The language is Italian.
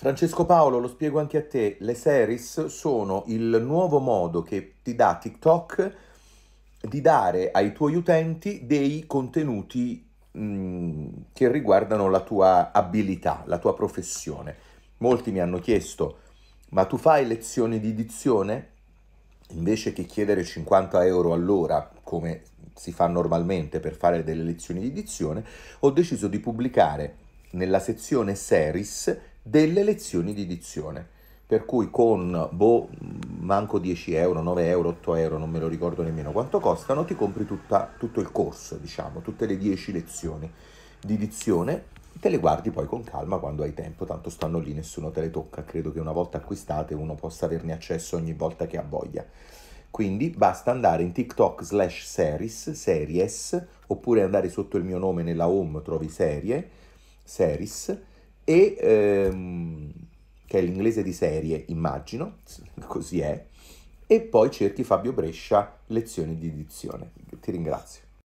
Francesco Paolo, lo spiego anche a te, le series sono il nuovo modo che ti dà TikTok di dare ai tuoi utenti dei contenuti che riguardano la tua abilità, la tua professione. Molti mi hanno chiesto, ma tu fai lezioni di dizione? Invece che chiedere 50 euro all'ora, come si fa normalmente per fare delle lezioni di dizione, ho deciso di pubblicare nella sezione series delle lezioni di dizione. Per cui con, boh, manco 10 euro, 9 euro, 8 euro, non me lo ricordo nemmeno quanto costano, ti compri tutta, tutto il corso, diciamo, tutte le 10 lezioni di dizione te le guardi poi con calma quando hai tempo, tanto stanno lì, nessuno te le tocca, credo che una volta acquistate uno possa averne accesso ogni volta che ha voglia. Quindi basta andare in TikTok slash series, series, oppure andare sotto il mio nome nella home, trovi serie, series, e, ehm, che è l'inglese di serie, immagino, così è, e poi cerchi Fabio Brescia, lezioni di edizione. Ti ringrazio.